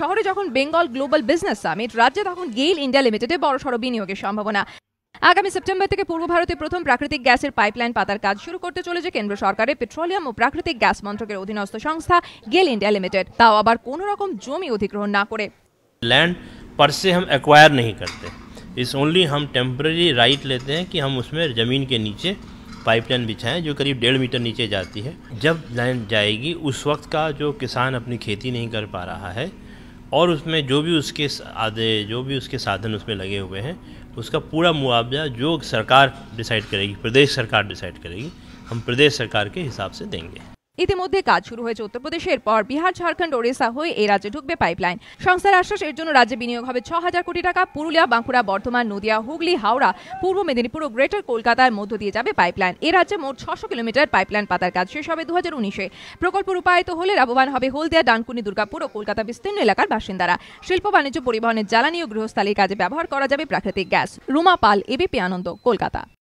শহরে যখন Bengal global business summit রাজ্য তখন गेल ইন্ডিয়া লিমিটেডে বড় সরব বিনিয়োগের সম্ভাবনা আগামী সেপ্টেম্বর থেকে পূর্ব ভারতে প্রথম প্রাকৃতিক গ্যাসের পাইপলাইন পাতার কাজ শুরু করতে চলেছে যে কেন্দ্র সরকারের পেট্রোলিয়াম ও প্রাকৃতিক গ্যাস মন্ত্রকের অধীনস্থ সংস্থা गेल इंडिया লিমিটেড তাও আবার কোনো রকম জমি অধিগ্রহণ না করে ল্যান্ড पर से हम एक्वायर नहीं करते इस ओनली हम टेंपरेरी राइट लेते हैं कि हम उसमें जमीन के नीचे पाइपलाइन बिछाएं जो करीब डेढ़ मीटर नीचे जाती है जब लाइन जाएगी उस वक्त का जो किसान अपनी खेती नहीं कर पा रहा है और उसमें जो भी उसके आधे जो भी उसके साधन उसमें लगे हुए हैं उसका पूरा मुआवजा जो सरकार डिसाइड करेगी प्रदेश सरकार डिसाइड करेगी हम प्रदेश सरकार के हिसाब से देंगे ইতিমধ্যে কাজ শুরু হয়েছে উত্তরপ্রদেশের পর বিহার ঝাড়খণ্ড ওড়িশা হয়ে এই রাজ্যে ঢুকবে পাইপলাইন সংস্থার আশ্বাস এর জন্য রাজ্যে বিনিয়োগ হবে ছ হাজার কোটি টাকা পুরুলিয়া বাঁকুড়া বর্ধমান নদিয়া হুগলি হাওড়া পূর্ব মেদিনীপুর ও গ্রেটার কলকাতার মধ্য দিয়ে যাবে পাইপলাইন এ রাজ্যে মোট ছশো কিলোমিটার পাইপলাইন পাতার কাজ শেষ হবে দু হাজার উনিশে প্রকল্প রূপায়িত হলে লাভবান হবে হলদিয়া ডানকুনি দুর্গাপুর ও কলকাতা বিস্তীর্ণ এলাকার বাসিন্দারা শিল্প বাণিজ্য পরিবহনের জ্বালানি ও গৃহস্থালীর কাজে ব্যবহার করা যাবে প্রাকৃতিক গ্যাস রুমা পাল এবিপি আনন্দ কলকাতা